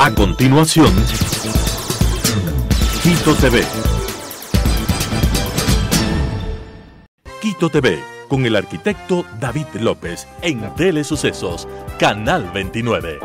A continuación, Quito TV. Quito TV, con el arquitecto David López, en Telesucesos, Canal 29.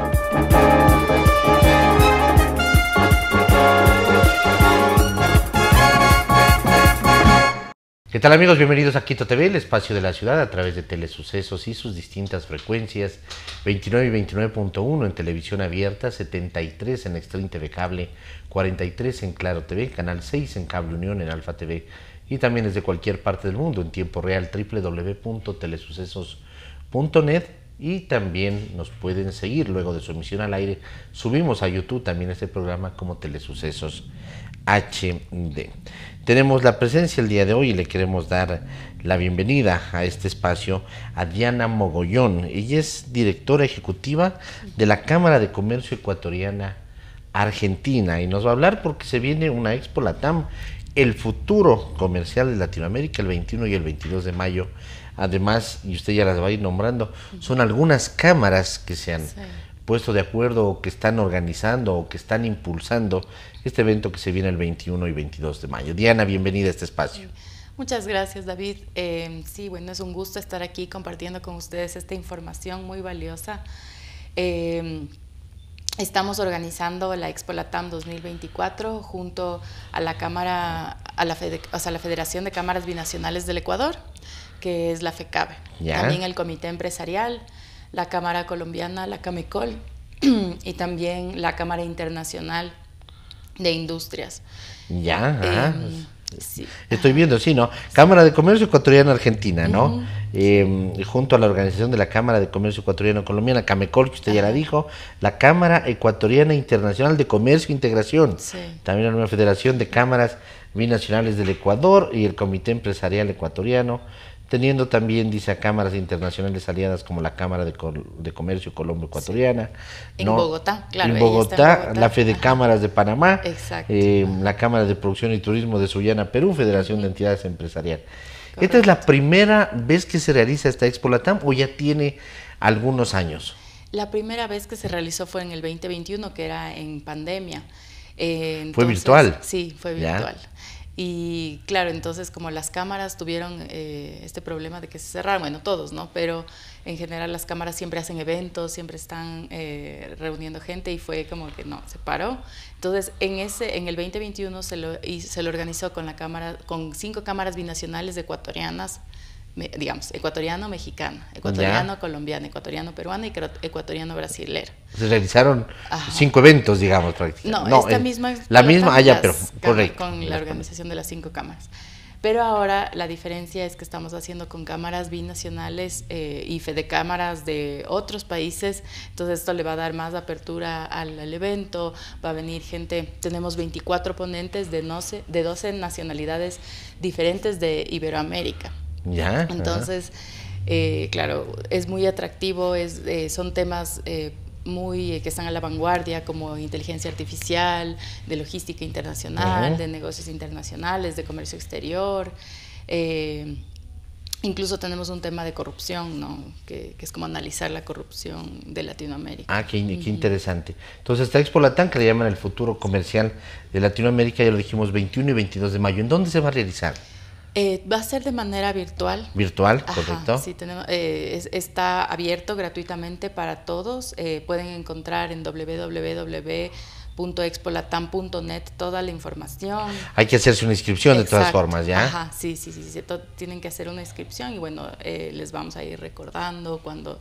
¿Qué tal amigos? Bienvenidos a Quito TV, el espacio de la ciudad a través de telesucesos y sus distintas frecuencias, 29 y 29.1 en televisión abierta, 73 en Extreme TV Cable, 43 en Claro TV, Canal 6 en Cable Unión, en Alfa TV y también desde cualquier parte del mundo en tiempo real www.telesucesos.net y también nos pueden seguir luego de su emisión al aire. Subimos a YouTube también este programa como Telesucesos. HD. Tenemos la presencia el día de hoy y le queremos dar la bienvenida a este espacio a Diana Mogollón. Ella es directora ejecutiva de la Cámara de Comercio Ecuatoriana Argentina y nos va a hablar porque se viene una Expo Latam, el futuro comercial de Latinoamérica el 21 y el 22 de mayo. Además, y usted ya las va a ir nombrando, son algunas cámaras que se han puesto de acuerdo que están organizando o que están impulsando este evento que se viene el 21 y 22 de mayo. Diana, bienvenida a este espacio. Muchas gracias, David. Em, sí, bueno, es un gusto estar aquí compartiendo con ustedes esta información muy valiosa. Em, estamos organizando la Expo Latam 2024 junto a la Cámara, a la, Federación de Cámaras Binacionales del Ecuador, que es la FECABE. También el Comité Empresarial, la Cámara Colombiana, la CAMECOL, y también la Cámara Internacional de Industrias. Ya. Eh, ah, pues, estoy viendo, sí, ¿no? Cámara de Comercio Ecuatoriana Argentina, ¿no? Em, junto a la organización de la Cámara de Comercio Ecuatoriano Colombiana, CAMECOL, que usted ya la dijo, la Cámara Ecuatoriana Internacional de Comercio e Integración, también la nueva Federación de Cámaras Binacionales del Ecuador y el Comité Empresarial Ecuatoriano, teniendo también, dice, a cámaras internacionales aliadas como la Cámara de, Comercio Colombo-Ecuatoriana. En Bogotá, claro. En Bogotá, la Fede Cámaras de Panamá, eh, la Cámara de Producción y Turismo de Sullana, Perú, Federación de Entidades Empresariales. ¿Esta es la primera vez que se realiza esta Expo Latam o ya tiene algunos años? La primera vez que se realizó fue en el 2021, que era en pandemia. Eh, ¿Fue virtual? Sí, fue virtual. Y claro, entonces como las cámaras tuvieron eh, este problema de que se cerraron, bueno, todos, ¿no? Pero en general las cámaras siempre hacen eventos, siempre están eh, reuniendo gente y fue como que no, se paró. Entonces en, ese, en el 2021 se lo, y se lo organizó con, la cámara, con cinco cámaras binacionales ecuatorianas digamos, ecuatoriano-mexicano, ecuatoriano-colombiano, ecuatoriano-peruano y ecuatoriano-brasilero. Se realizaron cinco eventos, digamos, No, esta eh, misma. La misma, ah, pero Con la organización de las cinco cámaras. Pero ahora la diferencia es que estamos haciendo con cámaras binacionales eh, y fedecámaras cámaras de otros países, entonces esto le va a dar más apertura al, evento, va a venir gente, tenemos 24 ponentes de, de 12 nacionalidades diferentes de Iberoamérica. Entonces, eh, claro, es muy atractivo, es, eh, son temas eh, muy que están a la vanguardia como inteligencia artificial, de logística internacional, de negocios internacionales, de comercio exterior. Incluso tenemos un tema de corrupción, ¿no? Que, es como analizar la corrupción de Latinoamérica. Ah, qué, interesante. Entonces, esta Expo Latam, que le llaman el futuro comercial de Latinoamérica, ya lo dijimos, 21 y 22 de mayo. ¿En dónde se va a realizar? Eh, va a ser de manera virtual. Virtual, correcto. Eh, está abierto gratuitamente para todos. Eh, pueden encontrar en www.expolatam.net toda la información. Hay que hacerse una inscripción de todas formas, ¿ya? Ajá, sí, sí, sí, tienen que hacer una inscripción y bueno, les vamos a ir recordando cuando,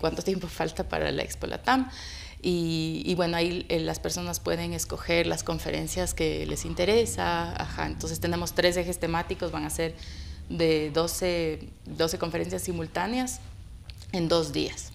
cuánto tiempo falta para la Expolatam. Y, bueno, ahí eh, las personas pueden escoger las conferencias que les interesa. entonces tenemos tres ejes temáticos, van a ser de 12, 12 conferencias simultáneas en dos días.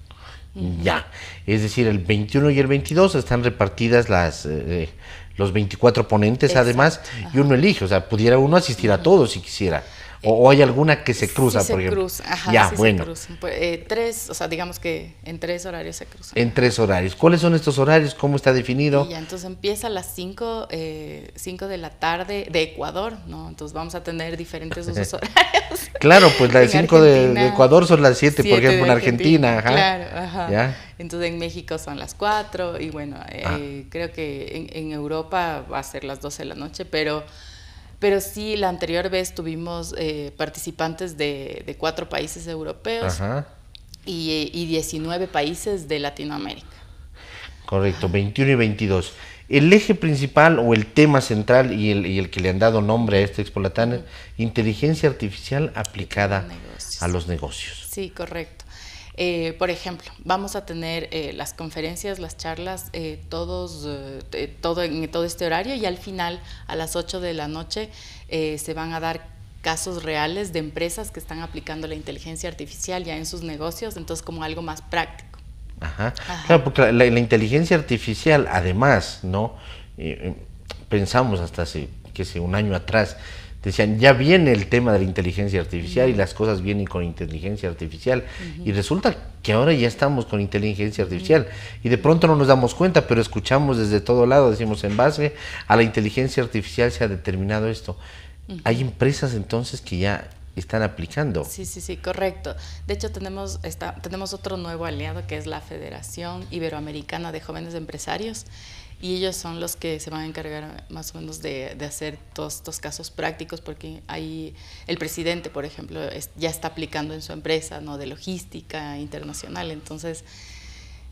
Ya, es decir, el 21 y el 22 están repartidas las eh, eh, los 24 ponentes además y uno elige, o sea, pudiera uno asistir a todos si quisiera. ¿O hay alguna que se cruza, sí por se ejemplo? Cruza. Ajá, ya, sí bueno. se cruza. Pues, eh, tres, o sea, digamos que en tres horarios se cruza. En tres horarios. ¿Cuáles son estos horarios? ¿Cómo está definido? entonces empieza a las 5 eh, de la tarde de Ecuador, ¿no? Entonces vamos a tener diferentes usos horarios. claro, pues las 5 de, Ecuador son las 7, por ejemplo, en Argentina. Ajá. Claro, ajá. Entonces en México son las 4 y bueno, ah. eh, creo que en, en Europa va a ser las 12 de la noche, pero... Pero sí, la anterior vez tuvimos eh, participantes de, cuatro países europeos Y, 19 países de Latinoamérica. Correcto, 21 y 22. El eje principal o el tema central y el, que le han dado nombre a este Expolatán es inteligencia artificial aplicada a los negocios. Sí, correcto. Eh, por ejemplo, vamos a tener eh, las conferencias, las charlas, eh, todos, todo en todo este horario y al final, a las 8 de la noche, se van a dar casos reales de empresas que están aplicando la inteligencia artificial ya en sus negocios, entonces como algo más práctico. Ajá. Claro, porque la, inteligencia artificial, además, ¿no? pensamos hasta hace, que un año atrás, decían, ya viene el tema de la inteligencia artificial y las cosas vienen con inteligencia artificial. Y resulta que ahora ya estamos con inteligencia artificial. Y de pronto no nos damos cuenta, pero escuchamos desde todo lado, decimos, en base a la inteligencia artificial se ha determinado esto. Hay empresas entonces que ya están aplicando. Sí, sí, sí, correcto. De hecho, tenemos, está, tenemos otro nuevo aliado que es la Federación Iberoamericana de Jóvenes Empresarios y ellos son los que se van a encargar más o menos de, hacer todos estos casos prácticos porque ahí el presidente, por ejemplo, ya está aplicando en su empresa ¿no? de logística internacional, entonces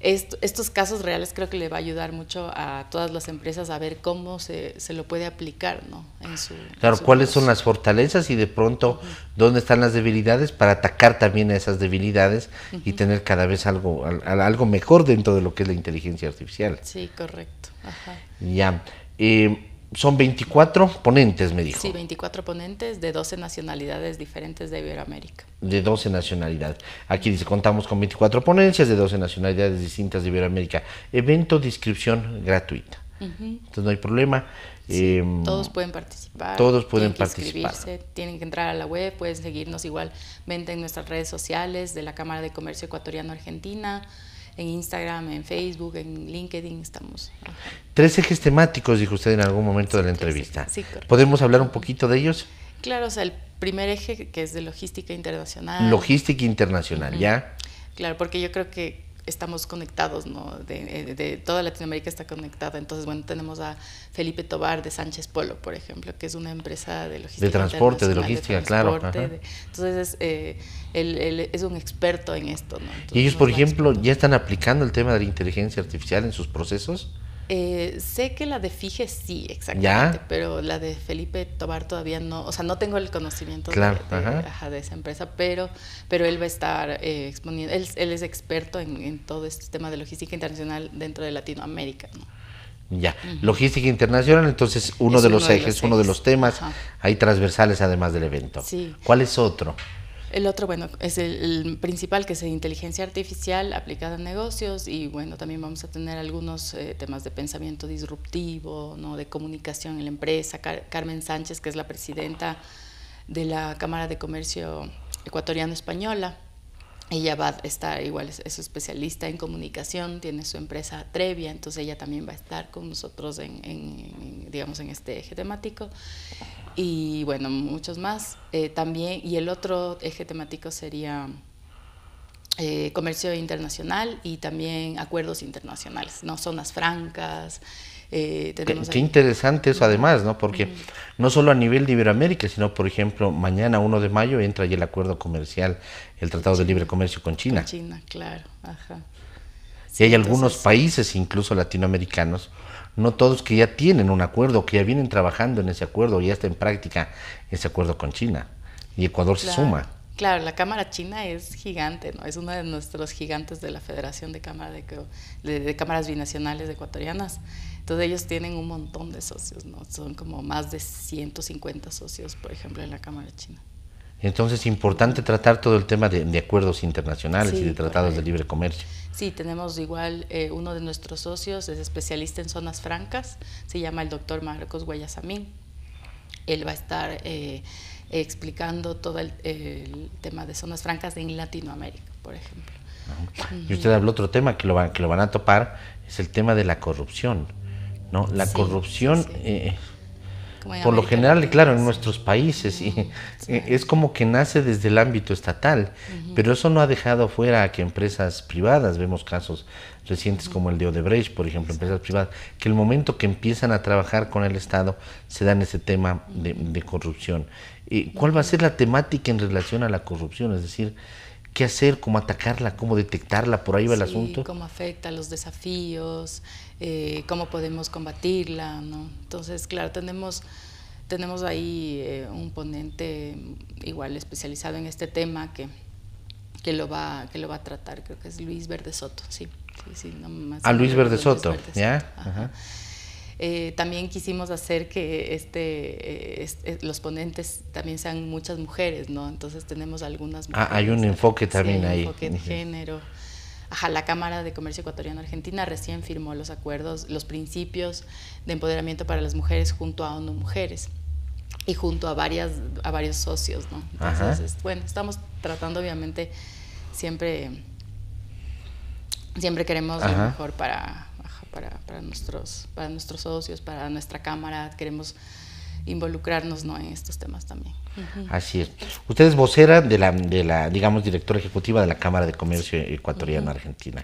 estos casos reales creo que le va a ayudar mucho a todas las empresas a ver cómo se, se lo puede aplicar, ¿no? En su, claro, cuáles son las fortalezas y de pronto dónde están las debilidades para atacar también a esas debilidades y tener cada vez algo, algo mejor dentro de lo que es la inteligencia artificial. Sí, correcto. Ajá. Ya. Eh, son 24 ponentes, me dijo. Sí, 24 ponentes de 12 nacionalidades diferentes de Iberoamérica. De 12 nacionalidades. Aquí dice, contamos con 24 ponencias de 12 nacionalidades distintas de Iberoamérica. Evento de inscripción gratuita. Entonces no hay problema. Em, todos pueden participar. Todos pueden tienen participar. tienen que entrar a la web, pueden seguirnos igualmente en nuestras redes sociales de la Cámara de Comercio Ecuatoriano Argentina, en Instagram, en Facebook, en LinkedIn estamos. Tres ejes temáticos, dijo usted en algún momento de la entrevista. ¿Podemos hablar un poquito de ellos? Claro, o sea, el primer eje que es de logística internacional. Logística internacional, ¿ya? Claro, porque yo creo que estamos conectados, ¿no? Eh, de, toda Latinoamérica está conectada. Entonces, bueno, tenemos a Felipe Tobar de Sánchez Polo, por ejemplo, que es una empresa de logística. De transporte, de logística, claro. entonces, es, eh, él, es un experto en esto, ¿no? y ellos, por ejemplo, ya están aplicando el tema de la inteligencia artificial en sus procesos. Eh, sé que la de Fige sí, exactamente, pero la de Felipe Tobar todavía no, o sea, no tengo el conocimiento de, esa empresa, pero, pero él va a estar eh, exponiendo, él, es experto en, todo este tema de logística internacional dentro de Latinoamérica. Ya, logística internacional, entonces uno, de, los ejes, uno de los temas, hay transversales además del evento. ¿Cuál es otro? El otro, bueno, es el, principal, que es inteligencia artificial aplicada en negocios y bueno, también vamos a tener algunos eh, temas de pensamiento disruptivo, ¿no? de comunicación en la empresa. Carmen Sánchez, que es la presidenta de la Cámara de Comercio Ecuatoriano-Española, ella va a estar igual, es, especialista en comunicación, tiene su empresa Trevia, entonces ella también va a estar con nosotros en, en digamos, en este eje temático y bueno, muchos más. Eh, también, y el otro eje temático sería eh, comercio internacional y también acuerdos internacionales, ¿no? Zonas francas. Eh, qué, interesante eso además, ¿no? Porque no solo a nivel de Iberoamérica, sino por ejemplo, mañana 1 de mayo entra ya el acuerdo comercial, el Tratado de Libre Comercio con China. Con China, claro, ajá. y hay algunos países, incluso latinoamericanos, no todos que ya tienen un acuerdo, que ya vienen trabajando en ese acuerdo, ya está en práctica ese acuerdo con China. Y Ecuador se suma. Claro, la Cámara China es gigante, ¿no? Es uno de nuestros gigantes de la Federación de, Cámara de, Cámaras Binacionales Ecuatorianas. Entonces ellos tienen un montón de socios, ¿no? Son como más de 150 socios, por ejemplo, en la Cámara China. Entonces, es importante tratar todo el tema de, acuerdos internacionales y de tratados de libre comercio. Sí, tenemos igual eh, uno de nuestros socios, es especialista en zonas francas, se llama el doctor Marcos Guayasamín. Él va a estar eh, explicando todo el, tema de zonas francas en Latinoamérica, por ejemplo. Y usted habló otro tema que lo, que lo van a topar, es el tema de la corrupción. ¿no? La corrupción... Eh, por lo general, claro, en pues. nuestros países, y e, es como que nace desde el ámbito estatal, pero eso no ha dejado fuera a que empresas privadas, vemos casos recientes como el de Odebrecht, por ejemplo, empresas privadas, que el momento que empiezan a trabajar con el Estado se dan ese tema de, corrupción. ¿Cuál va a ser la temática en relación a la corrupción? Es decir, ¿qué hacer? ¿Cómo atacarla? ¿Cómo detectarla? Por ahí va el asunto. ¿Cómo afecta los desafíos? Eh, cómo podemos combatirla. ¿no? Entonces, claro, tenemos, tenemos ahí eh, un ponente igual especializado en este tema que, que, lo va, que lo va a tratar, creo que es Luis Verde Soto, sí. sí, sí no a ah, Luis Verde Soto, ¿ya? Eh, también quisimos hacer que este, los ponentes también sean muchas mujeres, ¿no? Entonces tenemos algunas mujeres. Ah, hay un enfoque también un ahí. enfoque género la Cámara de Comercio Ecuatoriano Argentina recién firmó los acuerdos, los principios de empoderamiento para las mujeres junto a ONU Mujeres y junto a, varias, a varios socios, Entonces, bueno, estamos tratando obviamente siempre, siempre queremos lo mejor para, para, nuestros, para nuestros socios, para nuestra cámara, queremos involucrarnos ¿no? en estos temas también. Así es. Usted es vocera de la, de la, digamos, directora ejecutiva de la Cámara de Comercio Ecuatoriana Argentina.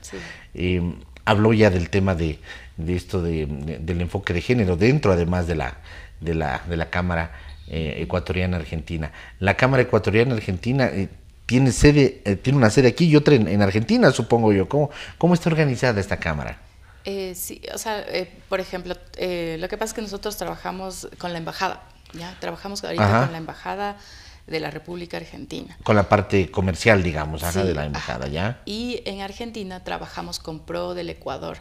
Em, habló ya del tema de, de esto de, del enfoque de género dentro, además de la, de la, de la Cámara eh, Ecuatoriana Argentina. La Cámara Ecuatoriana Argentina eh, tiene sede, eh, tiene una sede aquí y otra en, Argentina, supongo yo. ¿Cómo, ¿Cómo está organizada esta Cámara? Eh, sí, o sea, eh, por ejemplo, eh, lo que pasa es que nosotros trabajamos con la embajada, ¿ya? Trabajamos ahorita con la embajada de la República Argentina. Con la parte comercial, digamos, de la embajada, ¿ya? Y en Argentina trabajamos con Pro del Ecuador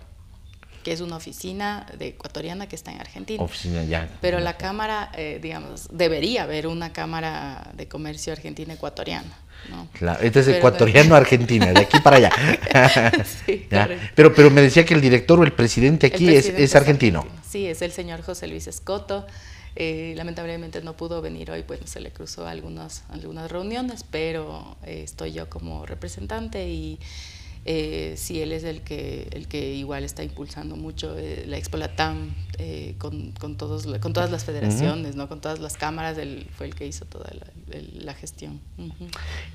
que es una oficina de ecuatoriana que está en Argentina. Oficina ya. Pero la Cámara, eh, digamos, debería haber una Cámara de Comercio Argentina-Ecuatoriana. ¿no? Claro, este es ecuatoriano-argentina, de aquí para allá. sí, Pero, pero me decía que el director o el presidente aquí es, argentino. Sí, es el señor José Luis Escoto. Eh, lamentablemente no pudo venir hoy, pues se le cruzó algunas, algunas reuniones, pero eh, estoy yo como representante y eh, si él es el que, el que igual está impulsando mucho eh, la Expo Latam eh, con, todos, con todas las federaciones, ¿no? con todas las cámaras, él fue el que hizo toda la, gestión.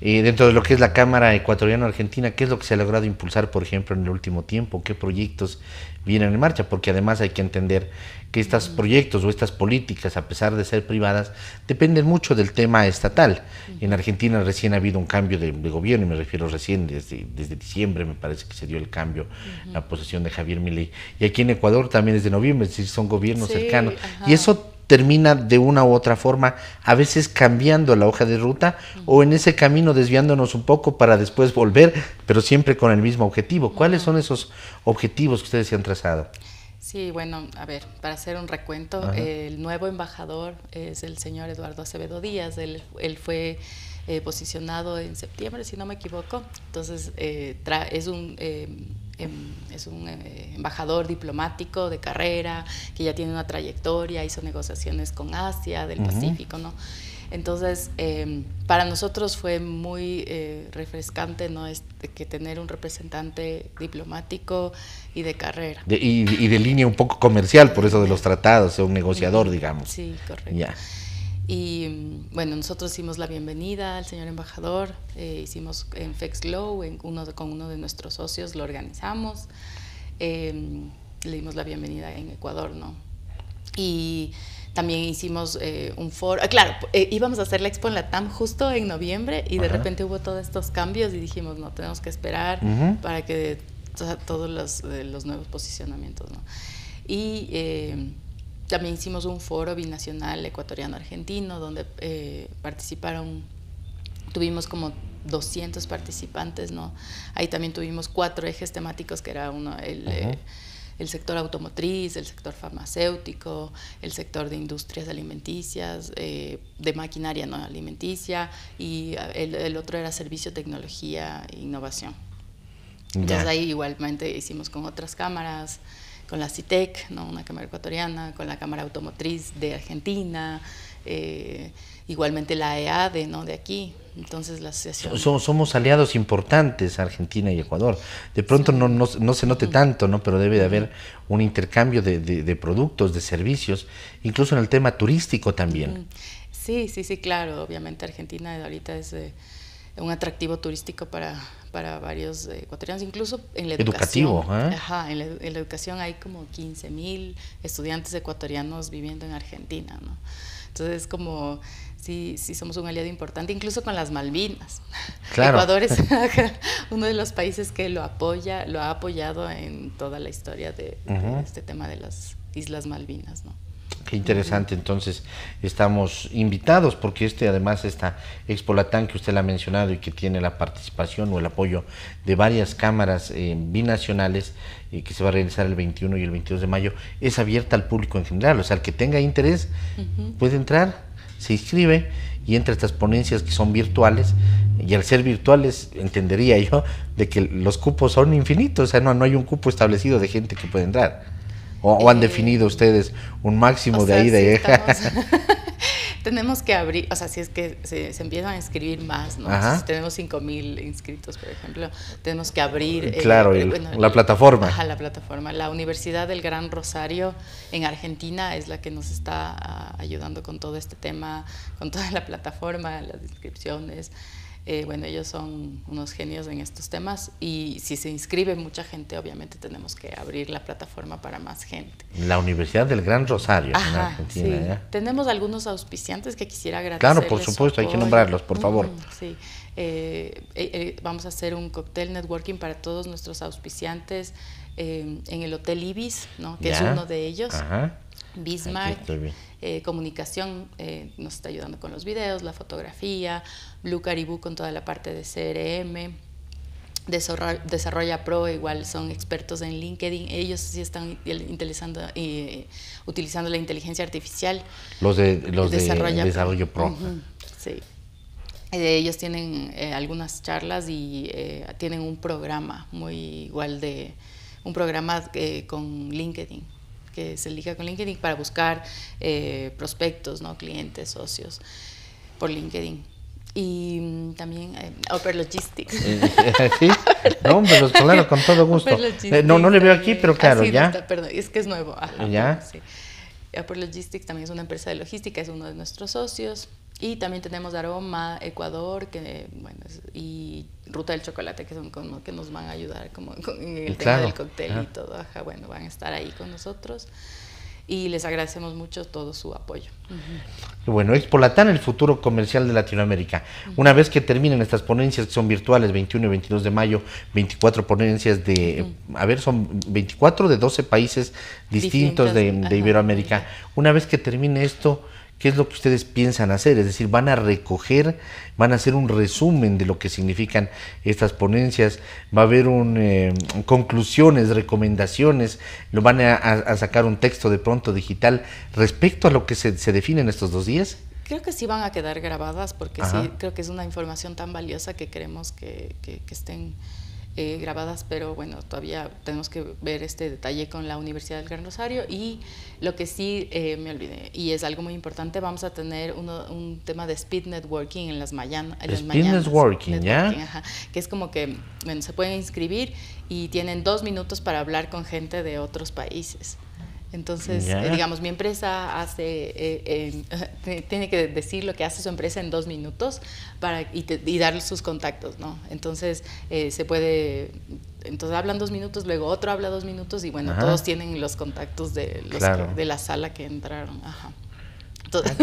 Y dentro de lo que es la Cámara Ecuatoriana Argentina, ¿qué es lo que se ha logrado impulsar, por ejemplo, en el último tiempo? ¿Qué proyectos vienen en marcha, porque además hay que entender que estos mm. proyectos o estas políticas, a pesar de ser privadas, dependen mucho del tema estatal. En Argentina recién ha habido un cambio de, gobierno, y me refiero recién, desde, desde, diciembre me parece que se dio el cambio, la posesión de Javier Milei. Y aquí en Ecuador también desde noviembre, es son gobiernos cercanos. Y eso termina de una u otra forma, a veces cambiando la hoja de ruta o en ese camino desviándonos un poco para después volver, pero siempre con el mismo objetivo. ¿Cuáles son esos objetivos que ustedes se han trazado? Sí, bueno, a ver, para hacer un recuento, el nuevo embajador es el señor Eduardo Acevedo Díaz, él, fue eh, posicionado en septiembre, si no me equivoco, entonces eh, es un... Eh, Em, es un eh, embajador diplomático de carrera, que ya tiene una trayectoria, hizo negociaciones con Asia, del Pacífico, ¿no? Entonces, em, para nosotros fue muy eh, refrescante ¿no? Este, que tener un representante diplomático y de carrera. y, de línea un poco comercial, por eso de los tratados, un negociador, digamos. Sí, correcto. Y mm, bueno, nosotros hicimos la bienvenida al señor embajador, eh, hicimos en Fexlow, en uno con uno de nuestros socios lo organizamos, em, le dimos la bienvenida en Ecuador, ¿no? Y también hicimos eh, un foro, ah, claro, eh, íbamos a hacer la expo en la TAM justo en noviembre y de repente hubo todos estos cambios y dijimos, no, tenemos que esperar para que todos los, los, nuevos posicionamientos, ¿no? Y em, también hicimos un foro binacional ecuatoriano-argentino donde eh, participaron, tuvimos como 200 participantes, ¿no? Ahí también tuvimos cuatro ejes temáticos que era uno, el, eh, sector automotriz, el sector farmacéutico, el sector de industrias alimenticias, eh, de maquinaria no alimenticia y el, otro era servicio, tecnología e innovación. Entonces ahí igualmente hicimos con otras cámaras con la CITEC, e ¿no? una cámara ecuatoriana, con la Cámara Automotriz de Argentina, eh, igualmente la EADE e, ¿no? de aquí. Entonces la asociación... Somos, aliados importantes, Argentina y Ecuador. De pronto no, no, se note tanto, ¿no? pero debe de haber un intercambio de, productos, de servicios, incluso en el tema turístico también. Sí, sí, sí, claro. Obviamente Argentina ahorita es un atractivo turístico para, varios ecuatorianos, incluso en la educación. Educativo, ¿eh? Ajá, en la, educación hay como 15 mil estudiantes ecuatorianos viviendo en Argentina, ¿no? Entonces, como sí, sí somos un aliado importante, incluso con las Malvinas. Claro. Ecuador es uno de los países que lo apoya, lo ha apoyado en toda la historia de, de este tema de las Islas Malvinas, ¿no? Qué interesante, entonces estamos invitados porque este además esta Expolatán que usted la ha mencionado y que tiene la participación o el apoyo de varias cámaras eh, binacionales y eh, que se va a realizar el 21 y el 22 de mayo es abierta al público en general, o sea, el que tenga interés puede entrar, se inscribe y entre estas ponencias que son virtuales y al ser virtuales entendería yo de que los cupos son infinitos, o sea, no, no hay un cupo establecido de gente que puede entrar. ¿O, han definido ustedes un máximo de ahí de Tenemos que abrir, o sea, si es que se, empiezan a inscribir más, ¿no? Si tenemos 5.000 inscritos, por ejemplo, tenemos que abrir... Eh, claro, eh, la plataforma. Ajá, la plataforma. La Universidad del Gran Rosario en Argentina es la que nos está ah, ayudando con todo este tema, con toda la plataforma, las inscripciones. Eh, bueno, ellos son unos genios en estos temas y si se inscribe mucha gente, obviamente tenemos que abrir la plataforma para más gente. La Universidad del Gran Rosario en Argentina. ¿eh? Tenemos algunos auspiciantes que quisiera agradecer. Claro, por supuesto, hay que nombrarlos, por mm, favor. sí. Eh, vamos a hacer un cóctel networking para todos nuestros auspiciantes en el Hotel Ibis, ¿no? que es uno de ellos. Ajá Bismarck, eh, comunicación, eh, nos está ayudando con los videos, la fotografía, Blue Caribou con toda la parte de CRM, Desarrolla, Pro, igual son expertos en LinkedIn, ellos sí están utilizando, eh, utilizando la inteligencia artificial. Los de, los de Desarrollo Pro. sí. ellos tienen algunas charlas y tienen un programa muy igual de, un programa con LinkedIn que se elija con LinkedIn para buscar eh, prospectos, ¿no? clientes, socios por LinkedIn. Y mm, también eh, Upper Logistics. Eh, eh, ¿Sí? no, pero pues, claro, con todo gusto. Eh, no, no le veo aquí, pero ah, claro, ya. perdón, es que es nuevo. ya. Sí. Upper Logistics también es una empresa de logística, es uno de nuestros socios. Y también tenemos Aroma, Ecuador, que, bueno, y Ruta del Chocolate, que son como que nos van a ayudar como con el tema del cóctel y todo. Ajá, bueno, van a estar ahí con nosotros. Y les agradecemos mucho todo su apoyo. bueno Bueno, el futuro comercial de Latinoamérica. Una vez que terminen estas ponencias, que son virtuales, 21 y 22 de mayo, 24 ponencias de, a ver, son 24 de 12 países distintos de, de Iberoamérica. Una vez que termine esto, qué es lo que ustedes piensan hacer, es decir, van a recoger, van a hacer un resumen de lo que significan estas ponencias, va a haber un, eh, conclusiones, recomendaciones, lo van a, sacar un texto de pronto digital respecto a lo que se, define en estos dos días. Creo que sí van a quedar grabadas porque sí, creo que es una información tan valiosa que queremos que estén eh, grabadas, pero bueno, todavía tenemos que ver este detalle con la Universidad del Gran Rosario y lo que sí eh, me olvidé, y es algo muy importante, vamos a tener un tema de speed networking en las, mañana, en speed mañanas. networking, ¿ya? que es como que, bueno, se pueden inscribir y tienen dos minutos para hablar con gente de otros países. Entonces, eh, digamos, mi empresa hace, eh, tiene que decir lo que hace su empresa en dos minutos para, y, dar sus contactos, ¿no? Entonces, eh, se puede, entonces hablan dos minutos, luego otro habla dos minutos y bueno, todos tienen los contactos de, de la sala que entraron. Ah,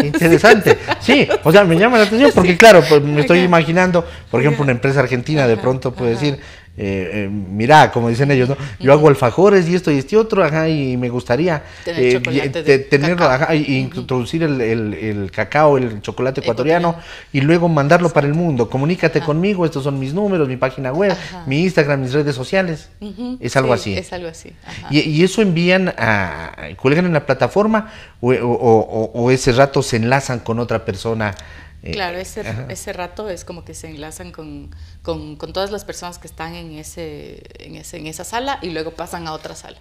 interesante. Sí, o sea, me llama la atención porque, claro, pues, me estoy imaginando, por ejemplo, una empresa argentina de pronto puede decir, eh, eh mira, como dicen ellos, Yo hago alfajores y esto y este otro, ajá, y me gustaría tener, eh, introducir el, cacao, el chocolate ecuatoriano, y luego mandarlo para el mundo. Comunícate conmigo, estos son mis números, mi página web, mi Instagram, mis redes sociales. Es algo así. Es algo así. Y, eso envían a, cuelgan en la plataforma o ese rato se enlazan con otra persona eh, claro, ese, ese, rato es como que se enlazan con, con, todas las personas que están en, ese, en, esa sala y luego pasan a otra sala.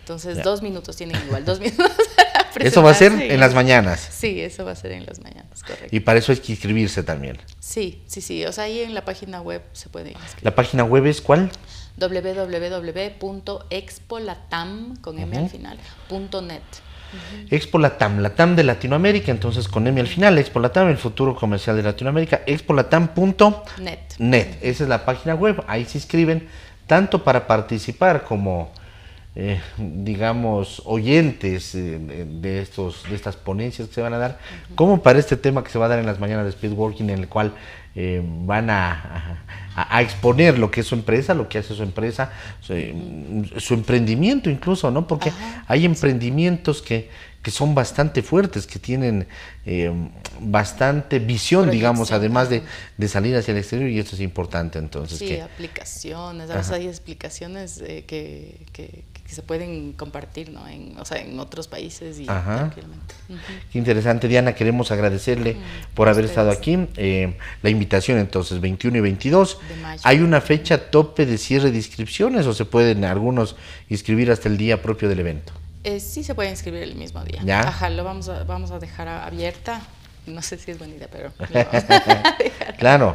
Entonces, dos minutos tienen igual, dos minutos. eso va a ser en las mañanas. Sí, eso va a ser en las mañanas, correcto. Y para eso hay que inscribirse también. Sí, sí, sí. O sea, ahí en la página web se puede inscribir. ¿La página web es cuál? www.expolatam, con M al final, punto net. Expolatam, Expo Latam, de Latinoamérica, entonces con M al final, Expo el futuro comercial de Latinoamérica, expolatam.net. Net. Esa es la página web, ahí se inscriben tanto para participar como eh, digamos, oyentes eh, de, estos, de estas ponencias que se van a dar, como para este tema que se va a dar en las mañanas de Speedworking, en el cual eh, van a, exponer lo que es su empresa, lo que hace su empresa, su, eh, emprendimiento incluso, ¿no? Porque hay emprendimientos que, son bastante fuertes, que tienen bastante visión, digamos, además de, salir hacia el exterior, y esto es importante entonces. Sí, aplicaciones, hay explicaciones que, que se pueden compartir ¿no? en, o sea, en otros países y Qué interesante, Diana. Queremos agradecerle por haber estado aquí. Eh, la invitación entonces, 21 y 22. ¿Hay una fecha tope de cierre de inscripciones o se pueden algunos inscribir hasta el día propio del evento? Eh, sí se puede inscribir el mismo día. Ajá, lo vamos a, vamos a dejar abierta. No sé si es buena idea, pero... claro.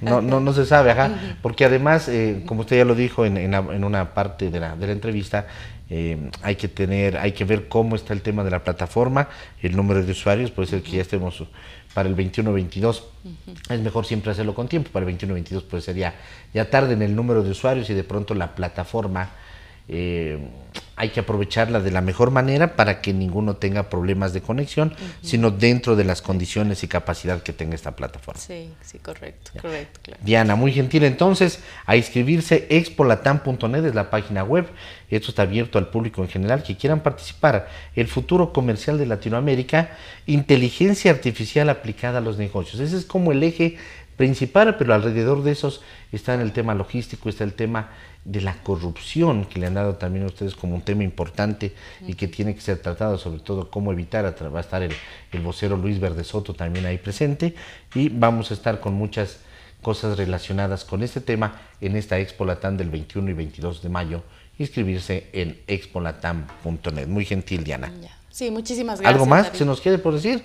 No, no, no se sabe, ajá. Porque además, eh, como usted ya lo dijo en, en, una parte de la, de la entrevista, eh, hay que tener, hay que ver cómo está el tema de la plataforma, el número de usuarios, puede ser que ya estemos para el 21-22, es mejor siempre hacerlo con tiempo, para el 21-22 puede ser ya, tarde en el número de usuarios y de pronto la plataforma eh, hay que aprovecharla de la mejor manera para que ninguno tenga problemas de conexión, sino dentro de las condiciones y capacidad que tenga esta plataforma. Sí, sí, correcto, correcto, claro. Diana, muy gentil entonces, a inscribirse, expolatam.net es la página web, esto está abierto al público en general que quieran participar. El futuro comercial de Latinoamérica, inteligencia artificial aplicada a los negocios. Ese es como el eje principal, pero alrededor de esos está el tema logístico, está el tema de la corrupción que le han dado también a ustedes como un tema importante y que tiene que ser tratado, sobre todo cómo evitar, va a estar el, el vocero Luis Verde Soto también ahí presente y vamos a estar con muchas cosas relacionadas con este tema en esta Expo Latam del 21 y 22 de mayo. Inscribirse en expolatam.net. Muy gentil, Diana. Sí, muchísimas gracias. ¿Algo más se nos quede por decir?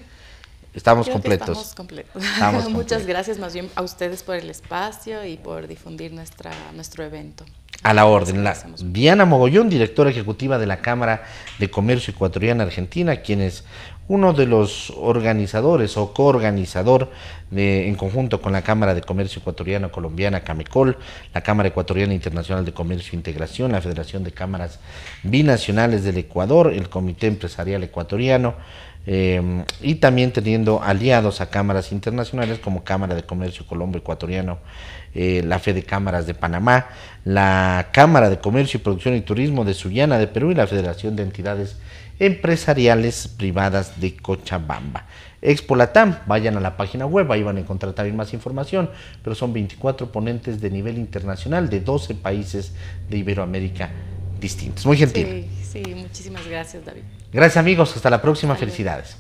Estamos completos. estamos completos. Muchas gracias más bien a ustedes por el espacio y por difundir nuestra, nuestro evento. A la orden. Diana Mogollón, directora ejecutiva de la Cámara de Comercio Ecuatoriana Argentina, quien es uno de los organizadores o coorganizador en conjunto con la Cámara de Comercio Ecuatoriano Colombiana, CAMECOL, la Cámara Ecuatoriana Internacional de Comercio e Integración, la Federación de Cámaras Binacionales del Ecuador, el Comité Empresarial Ecuatoriano, em, y también teniendo aliados a cámaras internacionales como Cámara de Comercio Colombo Ecuatoriano eh, la Fede Cámaras de Panamá, la Cámara de Comercio y Producción y Turismo de Sullana de Perú y la Federación de Entidades Empresariales Privadas de Cochabamba. Expo Latam, vayan a la página web, ahí van a encontrar también más información, pero son 24 ponentes de nivel internacional de 12 países de Iberoamérica distintos. Muy gentil. Sí, muchísimas gracias, David. Gracias, amigos. Hasta la próxima. Felicidades.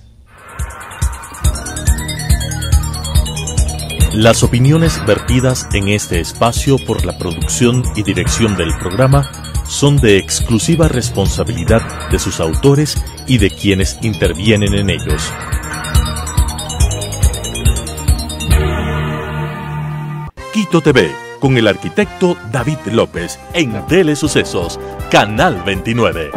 Las opiniones vertidas en este espacio por la producción y dirección del programa son de exclusiva responsabilidad de sus autores y de quienes intervienen en ellos. Quito TV, con el arquitecto David López, en Sucesos Canal 29.